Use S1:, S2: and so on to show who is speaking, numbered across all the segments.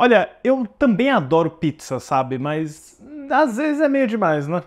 S1: Olha, eu também adoro pizza, sabe? Mas às vezes é meio demais, né?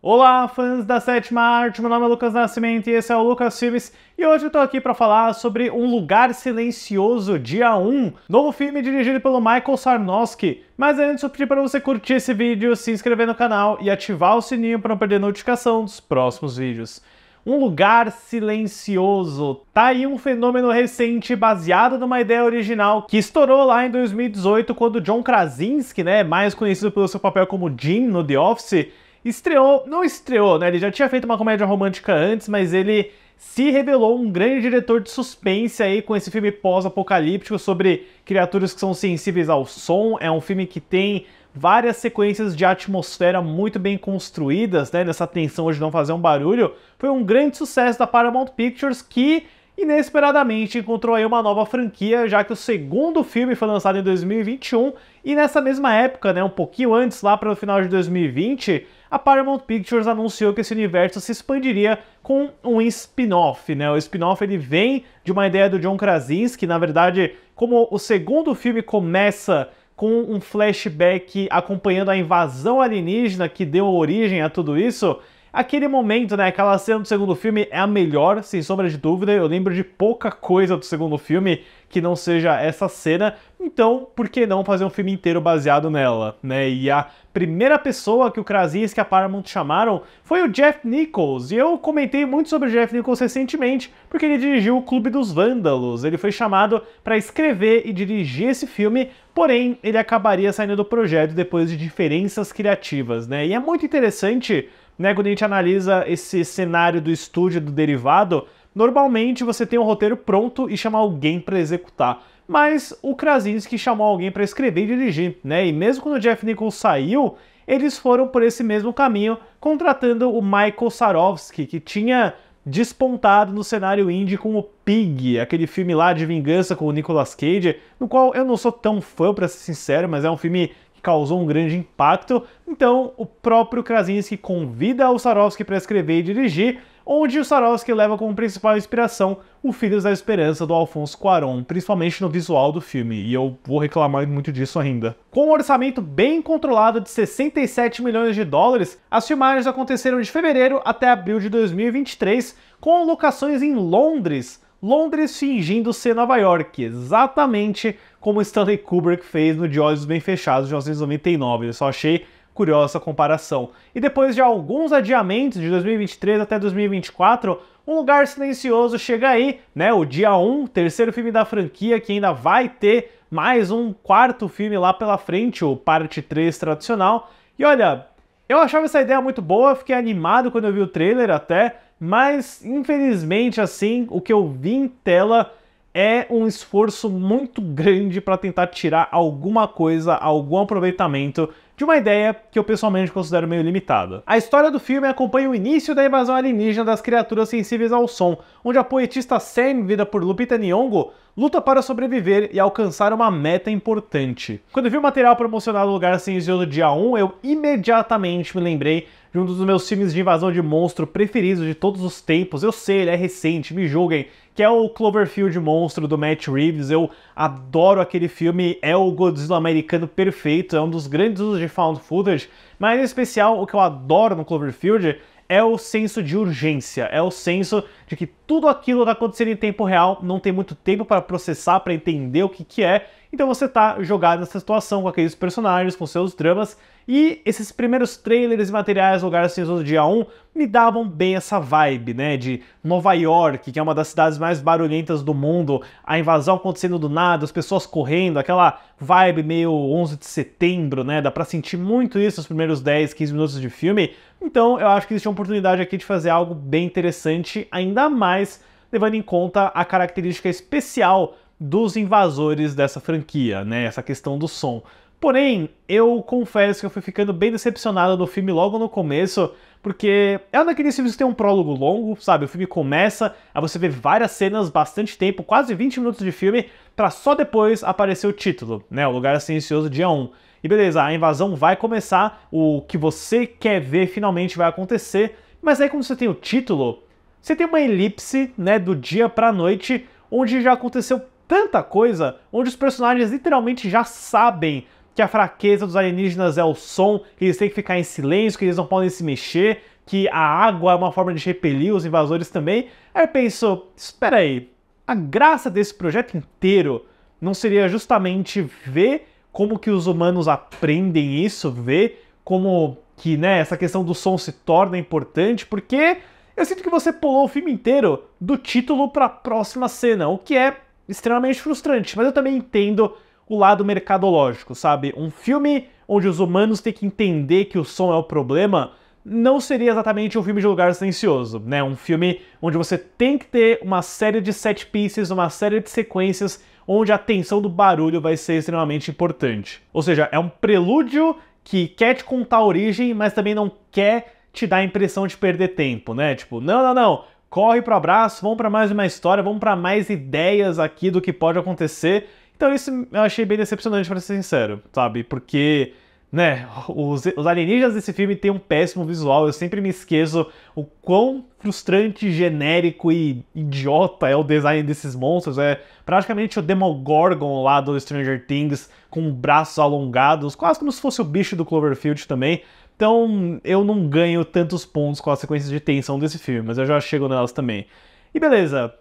S1: Olá, fãs da sétima arte, meu nome é Lucas Nascimento e esse é o Lucas Filmes e hoje eu tô aqui para falar sobre Um Lugar Silencioso, dia 1, novo filme dirigido pelo Michael Sarnowski. Mas antes eu pedi para você curtir esse vídeo, se inscrever no canal e ativar o sininho para não perder notificação dos próximos vídeos um lugar silencioso. Tá aí um fenômeno recente baseado numa ideia original que estourou lá em 2018 quando John Krasinski, né, mais conhecido pelo seu papel como Jim no The Office, estreou, não estreou, né, ele já tinha feito uma comédia romântica antes, mas ele se revelou um grande diretor de suspense aí com esse filme pós-apocalíptico sobre criaturas que são sensíveis ao som. É um filme que tem várias sequências de atmosfera muito bem construídas, né, nessa tensão de não fazer um barulho, foi um grande sucesso da Paramount Pictures que inesperadamente encontrou aí uma nova franquia, já que o segundo filme foi lançado em 2021 e nessa mesma época, né, um pouquinho antes, lá para o final de 2020, a Paramount Pictures anunciou que esse universo se expandiria com um spin-off, né? O spin-off ele vem de uma ideia do John Krasinski, na verdade, como o segundo filme começa com um flashback acompanhando a invasão alienígena que deu origem a tudo isso, Aquele momento, né? Aquela cena do segundo filme é a melhor, sem sombra de dúvida. Eu lembro de pouca coisa do segundo filme que não seja essa cena. Então, por que não fazer um filme inteiro baseado nela, né? E a primeira pessoa que o Krasinski e a Paramount chamaram foi o Jeff Nichols. E eu comentei muito sobre o Jeff Nichols recentemente, porque ele dirigiu o Clube dos Vândalos. Ele foi chamado para escrever e dirigir esse filme, porém ele acabaria saindo do projeto depois de diferenças criativas, né? E é muito interessante né, quando a gente analisa esse cenário do estúdio do derivado, normalmente você tem um roteiro pronto e chama alguém para executar. Mas o Krasinski chamou alguém para escrever e dirigir, né? E mesmo quando o Jeff Nichols saiu, eles foram por esse mesmo caminho, contratando o Michael Sarovski, que tinha despontado no cenário indie com o Pig, aquele filme lá de vingança com o Nicolas Cage, no qual eu não sou tão fã, para ser sincero, mas é um filme causou um grande impacto, então o próprio Krasinski convida o Sarovski para escrever e dirigir, onde o Sarovski leva como principal inspiração o Filhos da Esperança do Alfonso Cuarón, principalmente no visual do filme, e eu vou reclamar muito disso ainda. Com um orçamento bem controlado de 67 milhões de dólares, as filmagens aconteceram de fevereiro até abril de 2023, com locações em Londres, Londres fingindo ser Nova York, exatamente como Stanley Kubrick fez no De Olhos Bem Fechados de 1999. Eu só achei curiosa essa comparação. E depois de alguns adiamentos de 2023 até 2024, um Lugar Silencioso chega aí, né? O dia 1, terceiro filme da franquia, que ainda vai ter mais um quarto filme lá pela frente, o parte 3 tradicional. E olha, eu achava essa ideia muito boa, fiquei animado quando eu vi o trailer até mas infelizmente assim, o que eu vi em tela é um esforço muito grande para tentar tirar alguma coisa, algum aproveitamento de uma ideia que eu pessoalmente considero meio limitada. A história do filme acompanha o início da invasão alienígena das criaturas sensíveis ao som, onde a poetista Sam, vida por Lupita Nyong'o, luta para sobreviver e alcançar uma meta importante. Quando vi o material promocional do Lugar Cinzento dia 1, eu imediatamente me lembrei de um dos meus filmes de invasão de monstro preferidos de todos os tempos. Eu sei, ele é recente, me julguem, que é o Cloverfield Monstro do Matt Reeves. Eu adoro aquele filme, é o Godzilla americano perfeito, é um dos grandes usos de found footage, mas em especial o que eu adoro no Cloverfield é o senso de urgência, é o senso de que tudo aquilo está acontecendo em tempo real, não tem muito tempo para processar, para entender o que, que é, então você tá jogado nessa situação com aqueles personagens, com seus dramas, e esses primeiros trailers e materiais assim, do Lugar Cinza dia 1 me davam bem essa vibe, né? De Nova York, que é uma das cidades mais barulhentas do mundo, a invasão acontecendo do nada, as pessoas correndo, aquela vibe meio 11 de setembro, né? Dá pra sentir muito isso nos primeiros 10, 15 minutos de filme. Então eu acho que existe uma oportunidade aqui de fazer algo bem interessante, ainda mais levando em conta a característica especial dos invasores dessa franquia, né? Essa questão do som. Porém, eu confesso que eu fui ficando bem decepcionado no filme logo no começo, porque é um daqueles filmes que tem um prólogo longo, sabe? O filme começa, aí você vê várias cenas, bastante tempo, quase 20 minutos de filme, para só depois aparecer o título, né? O Lugar Silencioso Dia 1. E beleza, a invasão vai começar, o que você quer ver finalmente vai acontecer, mas aí quando você tem o título, você tem uma elipse, né, do dia pra noite, onde já aconteceu tanta coisa onde os personagens literalmente já sabem que a fraqueza dos alienígenas é o som, que eles têm que ficar em silêncio, que eles não podem se mexer, que a água é uma forma de repelir os invasores também. Aí eu penso, espera aí, a graça desse projeto inteiro não seria justamente ver como que os humanos aprendem isso, ver como que né, essa questão do som se torna importante, porque eu sinto que você pulou o filme inteiro do título para a próxima cena, o que é extremamente frustrante, mas eu também entendo o lado mercadológico, sabe? Um filme onde os humanos têm que entender que o som é o problema não seria exatamente um filme de lugar silencioso, né? Um filme onde você tem que ter uma série de set pieces, uma série de sequências onde a tensão do barulho vai ser extremamente importante. Ou seja, é um prelúdio que quer te contar a origem, mas também não quer te dar a impressão de perder tempo, né? Tipo, não, não, não, corre pro abraço, vamos para mais uma história, vamos para mais ideias aqui do que pode acontecer. Então isso eu achei bem decepcionante, para ser sincero, sabe? Porque, né, os, os alienígenas desse filme têm um péssimo visual, eu sempre me esqueço o quão frustrante, genérico e idiota é o design desses monstros. É praticamente o Demogorgon lá do Stranger Things, com braços alongados, quase como se fosse o bicho do Cloverfield também. Então eu não ganho tantos pontos com as sequências de tensão desse filme, mas eu já chego nelas também. E beleza,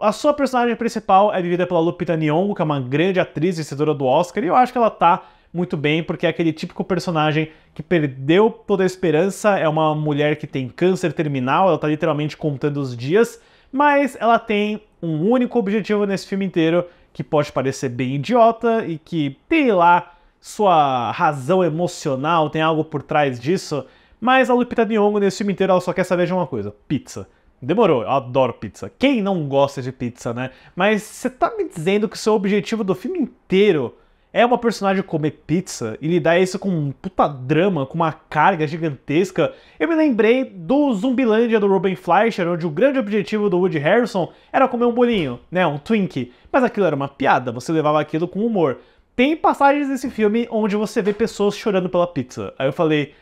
S1: a sua personagem principal é vivida pela Lupita Nyong'o, que é uma grande atriz vencedora do Oscar, e eu acho que ela tá muito bem, porque é aquele típico personagem que perdeu toda a esperança, é uma mulher que tem câncer terminal, ela tá literalmente contando os dias, mas ela tem um único objetivo nesse filme inteiro, que pode parecer bem idiota e que tem lá sua razão emocional, tem algo por trás disso. Mas a Lupita Nyong'o nesse filme inteiro ela só quer saber de uma coisa, pizza. Demorou, eu adoro pizza. Quem não gosta de pizza, né? Mas você tá me dizendo que o seu objetivo do filme inteiro é uma personagem comer pizza e lidar isso com um puta drama, com uma carga gigantesca. Eu me lembrei do Zumbilândia do Ruben Fleischer, onde o grande objetivo do Woody Harrison era comer um bolinho, né? Um Twinkie. Mas aquilo era uma piada, você levava aquilo com humor. Tem passagens desse filme onde você vê pessoas chorando pela pizza. Aí eu falei,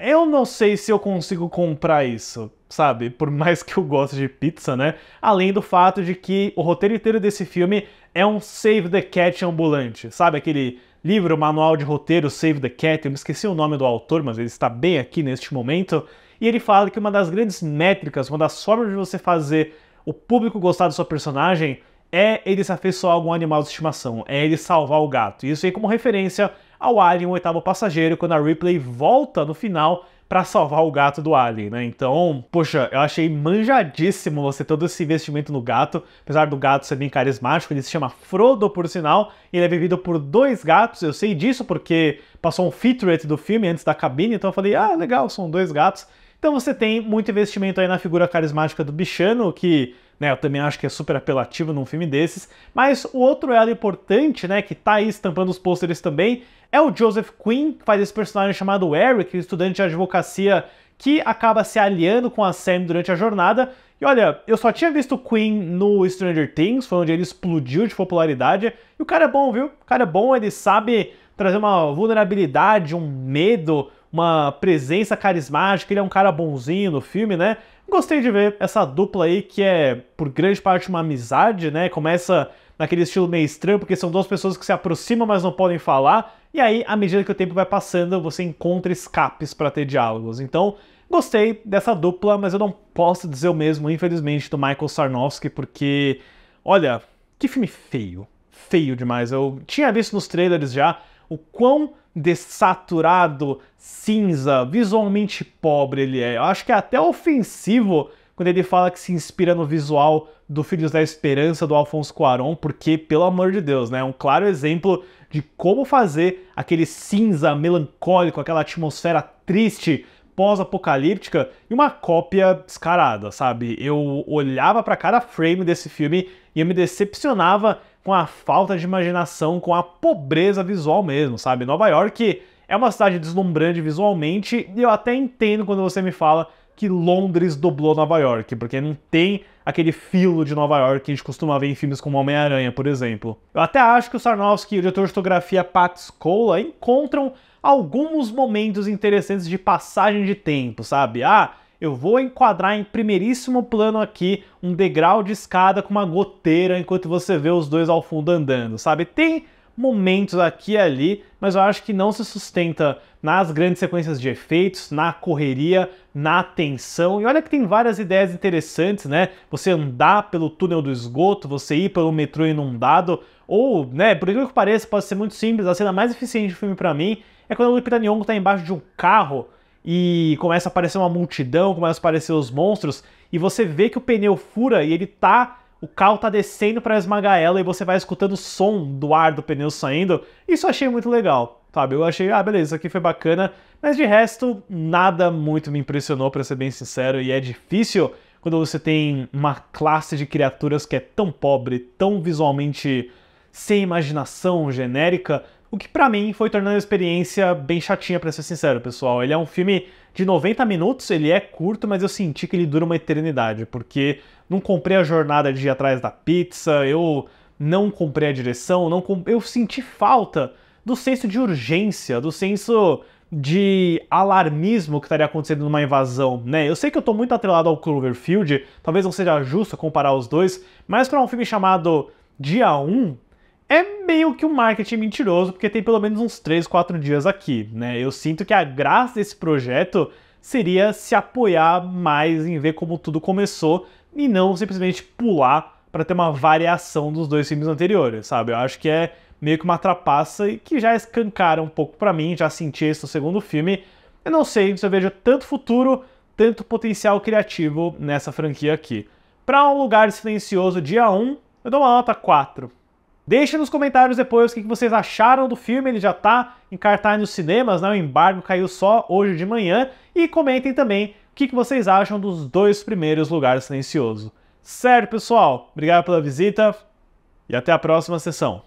S1: eu não sei se eu consigo comprar isso, sabe? Por mais que eu goste de pizza, né? Além do fato de que o roteiro inteiro desse filme é um Save the Cat ambulante, sabe? Aquele livro, manual de roteiro Save the Cat, eu me esqueci o nome do autor, mas ele está bem aqui neste momento. E ele fala que uma das grandes métricas, uma das formas de você fazer o público gostar do seu personagem é ele se afeiçoar algum animal de estimação, é ele salvar o gato. Isso aí como referência ao Alien, o oitavo passageiro, quando a Ripley volta no final para salvar o gato do Alien, né? Então, poxa, eu achei manjadíssimo você todo esse investimento no gato, apesar do gato ser bem carismático, ele se chama Frodo, por sinal, ele é vivido por dois gatos, eu sei disso porque passou um featurette do filme antes da cabine, então eu falei, ah, legal, são dois gatos. Então você tem muito investimento aí na figura carismática do bichano, que né? Eu também acho que é super apelativo num filme desses. Mas o outro elo importante, né, que tá aí estampando os pôsteres também, é o Joseph Quinn, que faz esse personagem chamado Eric, estudante de advocacia que acaba se aliando com a Sam durante a jornada. E olha, eu só tinha visto Queen no Stranger Things, foi onde ele explodiu de popularidade. E o cara é bom, viu? O cara é bom, ele sabe trazer uma vulnerabilidade, um medo, uma presença carismática, ele é um cara bonzinho no filme, né? Gostei de ver essa dupla aí que é, por grande parte, uma amizade, né? Começa naquele estilo meio estranho, porque são duas pessoas que se aproximam, mas não podem falar. E aí, à medida que o tempo vai passando, você encontra escapes para ter diálogos. Então, gostei dessa dupla, mas eu não posso dizer o mesmo, infelizmente, do Michael Sarnowski, porque, olha, que filme feio. Feio demais. Eu tinha visto nos trailers já o quão desaturado, cinza, visualmente pobre ele é. Eu acho que é até ofensivo quando ele fala que se inspira no visual do Filhos da Esperança do Alfonso Cuarón, porque, pelo amor de Deus, né, é um claro exemplo de como fazer aquele cinza melancólico, aquela atmosfera triste pós-apocalíptica e uma cópia descarada, sabe? Eu olhava para cada frame desse filme e eu me decepcionava com a falta de imaginação, com a pobreza visual mesmo, sabe? Nova York é uma cidade deslumbrante visualmente e eu até entendo quando você me fala que Londres dublou Nova York, porque não tem aquele filo de Nova York que a gente costuma ver em filmes como Homem-Aranha, por exemplo. Eu até acho que o Sarnowski e o diretor de fotografia Pat Scola encontram alguns momentos interessantes de passagem de tempo, sabe? Ah, eu vou enquadrar em primeiríssimo plano aqui um degrau de escada com uma goteira enquanto você vê os dois ao fundo andando, sabe? Tem momentos aqui e ali, mas eu acho que não se sustenta nas grandes sequências de efeitos, na correria, na tensão. E olha que tem várias ideias interessantes, né? Você andar pelo túnel do esgoto, você ir pelo metrô inundado, ou, né, por incrível que pareça, pode ser muito simples, a cena mais eficiente do filme para mim é quando o Lupita Nyong'o tá embaixo de um carro e começa a aparecer uma multidão, começa a aparecer os monstros, e você vê que o pneu fura e ele tá. O carro tá descendo para esmagar ela e você vai escutando o som do ar do pneu saindo. Isso eu achei muito legal, sabe? Eu achei, ah, beleza, isso aqui foi bacana, mas de resto, nada muito me impressionou, para ser bem sincero, e é difícil quando você tem uma classe de criaturas que é tão pobre, tão visualmente sem imaginação genérica, o que para mim foi tornando a experiência bem chatinha, para ser sincero, pessoal. Ele é um filme de 90 minutos, ele é curto, mas eu senti que ele dura uma eternidade, porque não comprei a jornada de ir atrás da pizza, eu não comprei a direção, não eu senti falta do senso de urgência, do senso de alarmismo que estaria acontecendo numa invasão, né? Eu sei que eu tô muito atrelado ao Cloverfield, talvez não seja justo comparar os dois, mas para um filme chamado Dia 1, é meio que um marketing mentiroso, porque tem pelo menos uns 3, 4 dias aqui, né? Eu sinto que a graça desse projeto seria se apoiar mais em ver como tudo começou e não simplesmente pular para ter uma variação dos dois filmes anteriores, sabe? Eu acho que é meio que uma trapaça e que já escancara um pouco para mim, já senti esse no segundo filme. Eu não sei se eu vejo tanto futuro, tanto potencial criativo nessa franquia aqui. Para um lugar silencioso dia 1, eu dou uma nota 4. Deixe nos comentários depois o que vocês acharam do filme, ele já está em cartaz nos cinemas, né? o embargo caiu só hoje de manhã, e comentem também o que vocês acham dos dois primeiros lugares silencioso. Sério, pessoal, obrigado pela visita e até a próxima sessão.